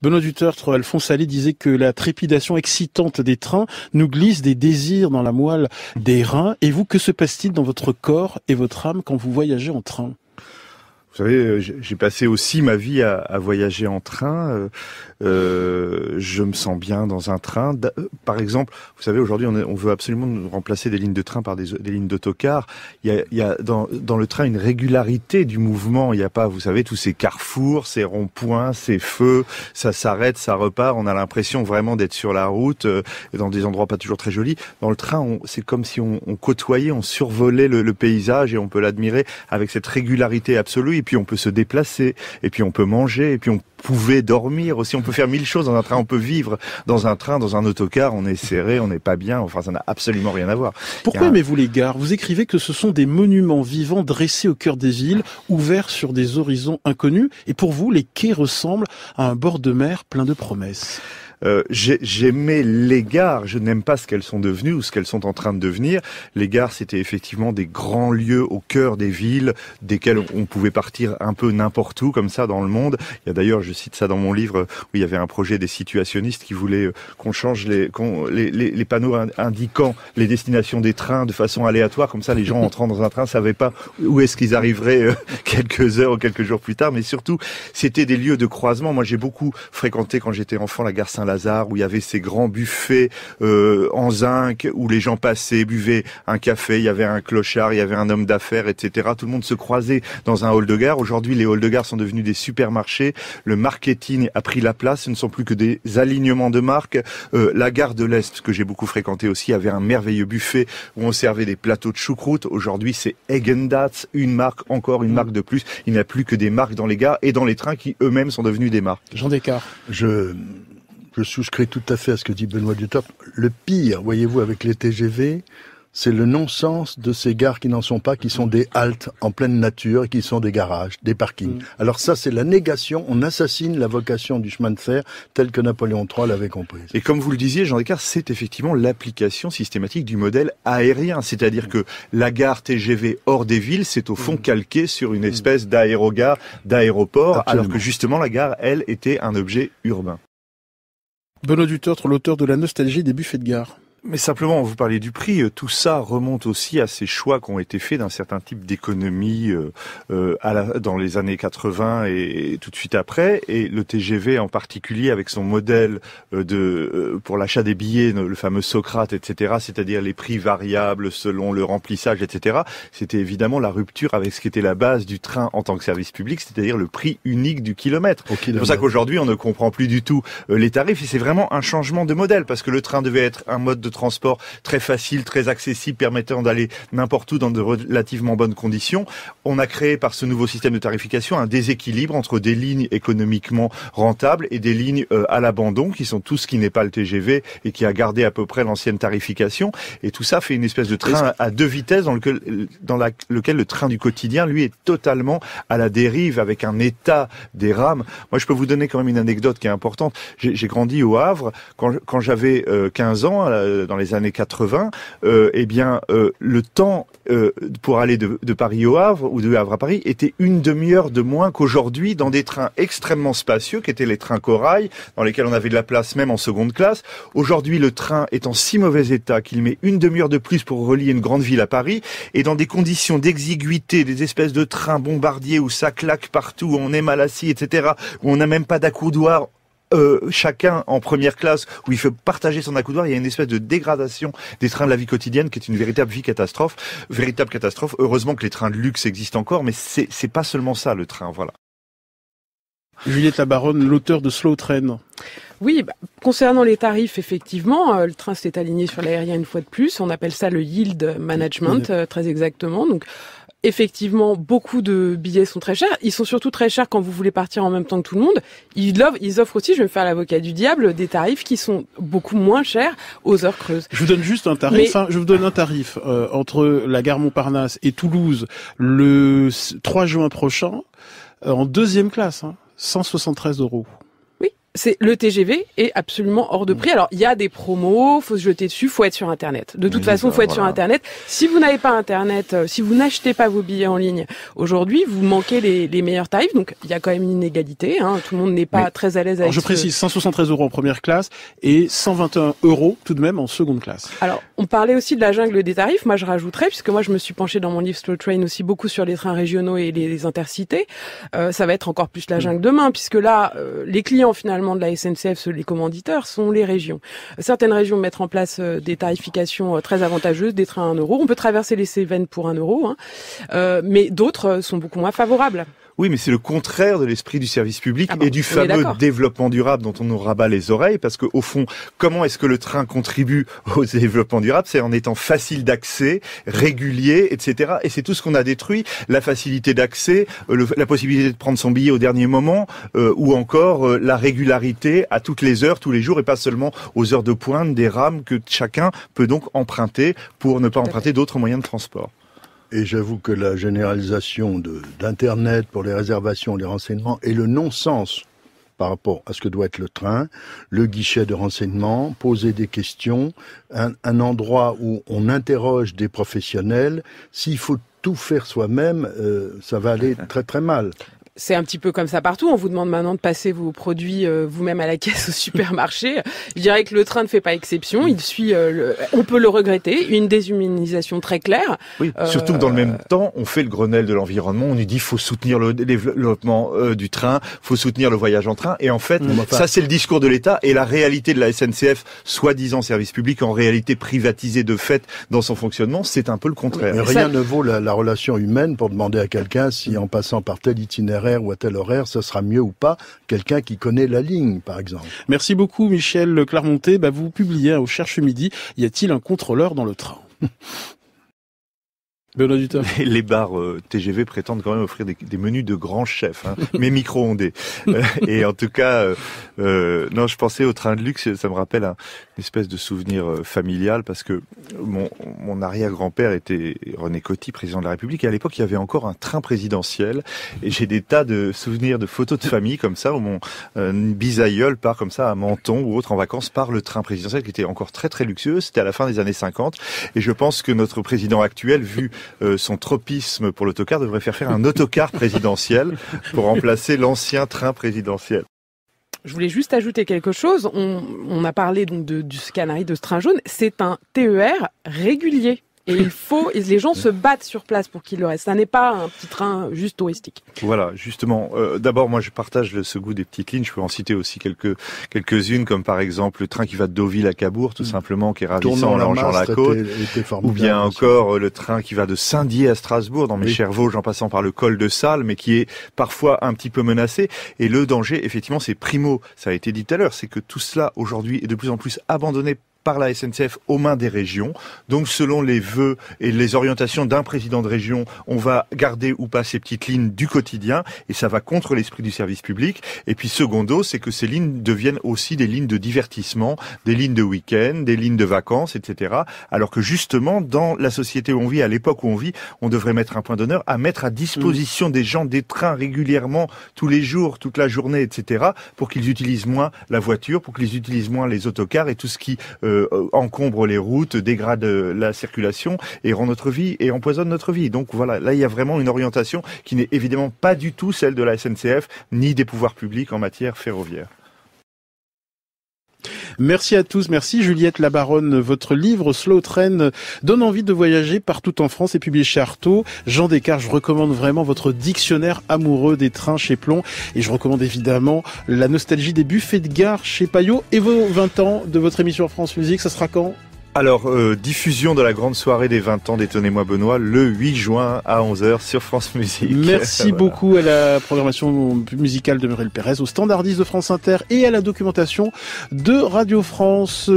Benoît Dutertre, Alphonse Allais disait que la trépidation excitante des trains nous glisse des désirs dans la moelle des reins. Et vous, que se passe-t-il dans votre corps et votre âme quand vous voyagez en train vous savez, euh, j'ai passé aussi ma vie à, à voyager en train. Euh, euh je me sens bien dans un train. Euh, par exemple, vous savez, aujourd'hui, on, on, veut absolument remplacer des lignes de train par des, des lignes d'autocar. Il y a, il y a dans, dans, le train une régularité du mouvement. Il n'y a pas, vous savez, tous ces carrefours, ces ronds-points, ces feux. Ça s'arrête, ça repart. On a l'impression vraiment d'être sur la route, dans des endroits pas toujours très jolis. Dans le train, c'est comme si on, on, côtoyait, on survolait le, le paysage et on peut l'admirer avec cette régularité absolue puis on peut se déplacer, et puis on peut manger, et puis on pouvait dormir aussi, on peut faire mille choses dans un train, on peut vivre dans un train, dans un autocar, on est serré, on n'est pas bien, enfin ça n'a absolument rien à voir. Pourquoi aimez-vous les gares Vous écrivez que ce sont des monuments vivants dressés au cœur des villes, ouverts sur des horizons inconnus, et pour vous les quais ressemblent à un bord de mer plein de promesses. Euh, j'aimais les gares. Je n'aime pas ce qu'elles sont devenues ou ce qu'elles sont en train de devenir. Les gares, c'était effectivement des grands lieux au cœur des villes, desquels on pouvait partir un peu n'importe où comme ça dans le monde. Il y a d'ailleurs, je cite ça dans mon livre, où il y avait un projet des situationnistes qui voulait euh, qu'on change les, les, panneaux indiquant les destinations des trains de façon aléatoire, comme ça les gens entrant dans un train ne savaient pas où est-ce qu'ils arriveraient euh, quelques heures ou quelques jours plus tard. Mais surtout, c'était des lieux de croisement. Moi, j'ai beaucoup fréquenté quand j'étais enfant la gare Saint lazare où il y avait ces grands buffets euh, en zinc où les gens passaient, buvaient un café, il y avait un clochard, il y avait un homme d'affaires, etc. Tout le monde se croisait dans un hall de gare. Aujourd'hui, les halls de gare sont devenus des supermarchés. Le marketing a pris la place. Ce ne sont plus que des alignements de marques. Euh, la gare de l'Est, que j'ai beaucoup fréquenté aussi, avait un merveilleux buffet où on servait des plateaux de choucroute. Aujourd'hui, c'est Egendatz, une marque, encore une mm. marque de plus. Il n'y a plus que des marques dans les gares et dans les trains qui eux-mêmes sont devenus des marques. Jean Descartes. Je je souscris tout à fait à ce que dit Benoît Dutop, Le pire, voyez-vous, avec les TGV, c'est le non-sens de ces gares qui n'en sont pas, qui sont des haltes en pleine nature qui sont des garages, des parkings. Mm. Alors ça, c'est la négation. On assassine la vocation du chemin de fer tel que Napoléon III l'avait comprise. Et comme vous le disiez, Jean Descartes, c'est effectivement l'application systématique du modèle aérien. C'est-à-dire mm. que la gare TGV hors des villes, c'est au fond mm. calqué sur une espèce d'aérogare, d'aéroport, alors que justement la gare, elle, était un objet urbain. Benoît Teurtre l'auteur de La nostalgie des buffets de gare. Mais simplement, vous parlez du prix. Euh, tout ça remonte aussi à ces choix qui ont été faits d'un certain type d'économie euh, euh dans les années 80 et, tout de suite après. Et le TGV en particulier, avec son modèle euh, de pour l'achat des billets, le fameux Socrate, etc. C'est-à-dire les prix variables selon le remplissage, etc. C'était évidemment la rupture avec ce qui était la base du train en tant que service public, c'est-à-dire le prix unique du kilomètre. C'est pour ça qu'aujourd'hui, on ne comprend plus du tout les tarifs. Et c'est vraiment un changement de modèle parce que le train devait être un mode de de transport très facile, très accessible, permettant d'aller n'importe où dans de relativement bonnes conditions. On a créé par ce nouveau système de tarification un déséquilibre entre des lignes économiquement rentables et des lignes euh, à l'abandon, qui sont tout ce qui n'est pas le TGV et qui a gardé à peu près l'ancienne tarification. Et tout ça fait une espèce de train à deux vitesses dans lequel, dans la, lequel le train du quotidien, lui, est totalement à la dérive avec un état des rames. Moi, je peux vous donner quand même une anecdote qui est importante. J'ai grandi au Havre. Quand, quand j'avais 15 euh, ans, euh, dans les années 80, euh, eh bien, euh, le temps pour aller de, Paris au Havre ou de Havre à Paris était une demi-heure de moins qu'aujourd'hui dans des trains extrêmement spacieux qui étaient les trains corail, dans lesquels on avait de la place même en seconde classe. Aujourd'hui, le train est en si mauvais état qu'il met une demi-heure de plus pour relier une grande ville à Paris et dans des conditions d'exiguïté, des espèces de trains bombardiers où ça claque partout, où on est mal assis, etc., où on n'a même pas d'accoudoir euh, chacun en première classe où il fait partager son accoudoir, il y a une espèce de dégradation des trains de la vie quotidienne qui est une véritable vie catastrophe, véritable catastrophe. Heureusement que les trains de luxe existent encore, mais c'est pas seulement ça le train, voilà. Juliette Labaronne, l'auteur de Slow Train. Oui, bah, concernant les tarifs, effectivement, euh, le train s'est aligné sur l'aérien une fois de plus. On appelle ça le yield management, euh, très exactement. Donc, effectivement, beaucoup de billets sont très chers. Ils sont surtout très chers quand vous voulez partir en même temps que tout le monde. Ils offrent, aussi, je vais me faire l'avocat du diable, des tarifs qui sont beaucoup moins chers aux heures creuses. Je vous donne juste un tarif. Hein. je vous donne un tarif euh, entre la gare Montparnasse et Toulouse le 3 juin prochain euh, en deuxième classe, 173 hein, euros c'est le TGV est absolument hors de mm. prix. Alors il y a des promos, faut se jeter dessus, faut être sur internet. De toute façon, bah, faut être sur internet. Si vous n'avez pas internet, euh, si vous n'achetez pas vos billets en ligne aujourd'hui, vous manquez les, meilleurs tarifs. Donc il y a quand même une inégalité. Hein. Tout le monde n'est pas très à l'aise avec. Je précise 173 euros en première classe et 121 euros tout de même en seconde classe. Alors on parlait aussi de la jungle des tarifs. Moi je rajouterais puisque moi je me suis penché dans mon livre Slow Train aussi beaucoup sur les trains régionaux et les, intercités. Euh, ça va être encore plus la mm. jungle demain puisque là euh, les clients finalement de la SNCF, les commanditeurs, sont les régions. Certaines régions mettent en place euh, des tarifications euh, très avantageuses, des trains à 1 euro. On peut traverser les Cévennes pour 1 euro, hein. euh, mais d'autres sont beaucoup moins favorables. Oui, mais c'est le contraire de l'esprit du service public ah et du fameux développement durable dont on nous rabat les oreilles, parce que au fond, comment est-ce que le train contribue au développement durable C'est en étant facile d'accès, régulier, etc. Et c'est tout ce qu'on a détruit la facilité d'accès, euh, la possibilité de prendre son billet au dernier moment, euh, ou encore euh, la régularité à toutes les heures, tous les jours, et pas seulement aux heures de pointe des rames que chacun peut donc emprunter pour ne pas emprunter d'autres moyens de transport. Et j'avoue que la généralisation d'Internet pour les réservations, les renseignements est le non-sens par rapport à ce que doit être le train, le guichet de renseignement, poser des questions, un, endroit où on interroge des professionnels. S'il faut tout faire soi-même, euh, ça va aller très très mal c'est un petit peu comme ça partout. On vous demande maintenant de passer vos produits euh, vous-même à la caisse au supermarché. Je dirais que le train ne fait pas exception. Il suit, euh, on peut le regretter, une déshumanisation très claire. Oui, euh, surtout que dans le même temps, on fait le Grenelle de l'environnement. On nous dit faut soutenir le développement du train, faut soutenir le voyage en train. Et en fait, mm. ça c'est le discours de l'État et la réalité de la SNCF, soi-disant service public, en réalité privatisée de fait dans son fonctionnement, c'est un peu le contraire. rien ne vaut la relation humaine pour demander à quelqu'un si en passant par tel itinéraire ou à tel horaire, ce sera mieux ou pas quelqu'un qui connaît la ligne, par exemple. Merci beaucoup, Michel Clermonté. Bah, vous publiez hein, au Cherche Midi, y a-t-il un contrôleur dans le train Les, les bars euh, TGV prétendent quand même offrir des, menus de grands chefs, hein, mais micro-ondés. Euh, et en tout cas, euh, euh, non, je pensais au train de luxe, ça me rappelle une espèce de souvenir familial parce que mon, mon arrière-grand-père était René Coty, président de la République, et à l'époque, il y avait encore un train présidentiel. Et j'ai des tas de souvenirs, de photos de famille comme ça, où mon bisaïeul part comme ça à Menton ou autre en vacances par le train présidentiel qui était encore très très luxueux. C'était à la fin des années 50. Et je pense que notre président actuel, vu euh, son tropisme pour l'autocar devrait faire faire un autocar présidentiel pour remplacer l'ancien train présidentiel. Je voulais juste ajouter quelque chose. On, a parlé du scannerie de ce train jaune. C'est un TER régulier. Et il faut, les gens se battent sur place pour qu'il le reste. Ça n'est pas un petit train juste touristique. Voilà, justement. Euh, d'abord, moi, je partage ce goût des petites lignes. Je peux en citer aussi quelques quelques-unes, comme par exemple le train qui va de Deauville à Cabourg, tout mm. simplement, qui est ravissant en longeant la, la côte, euh, ou bien encore euh, le train qui va de Saint-Dié à Strasbourg, dans mes chers Vosges, en passant par le col de Salles, mais qui est parfois un petit peu menacé. Et le danger, effectivement, c'est primo. Ça a été dit tout à l'heure, c'est que tout cela aujourd'hui est de plus en plus abandonné par la SNCF aux mains des régions. Donc selon les vœux et les orientations d'un président de région, on va garder ou pas ces petites lignes du quotidien et ça va contre l'esprit du service public. Et puis secondo, c'est que ces lignes deviennent aussi des lignes de divertissement, des lignes de week-end, des lignes de vacances, etc. Alors que justement, dans la société où on vit, à l'époque où on vit, on devrait mettre un point d'honneur à mettre à disposition mm. des gens des trains régulièrement, tous les jours, toute la journée, etc. pour qu'ils utilisent moins la voiture, pour qu'ils utilisent moins les autocars et tout ce qui euh, euh, encombre les routes, dégrade euh, la circulation et rend notre vie et empoisonne notre vie. Donc voilà, là il y a vraiment une orientation qui n'est évidemment pas du tout celle de la SNCF ni des pouvoirs publics en matière ferroviaire. Merci à tous, merci Juliette Labaronne. Votre livre Slow Train donne envie de voyager partout en France et publié chez Artaud. Jean Descartes, je recommande vraiment votre dictionnaire amoureux des trains chez Plomb et je recommande évidemment la nostalgie des buffets de gare chez Payot et vos 20 ans de votre émission France Musique. Ça sera quand alors, euh, diffusion de la grande soirée des 20 ans d'Étonnez-moi Benoît le 8 juin à 11h sur France Musique. Merci beaucoup à la programmation musicale de Muriel Pérez, aux standardistes de France Inter et à la documentation de Radio France.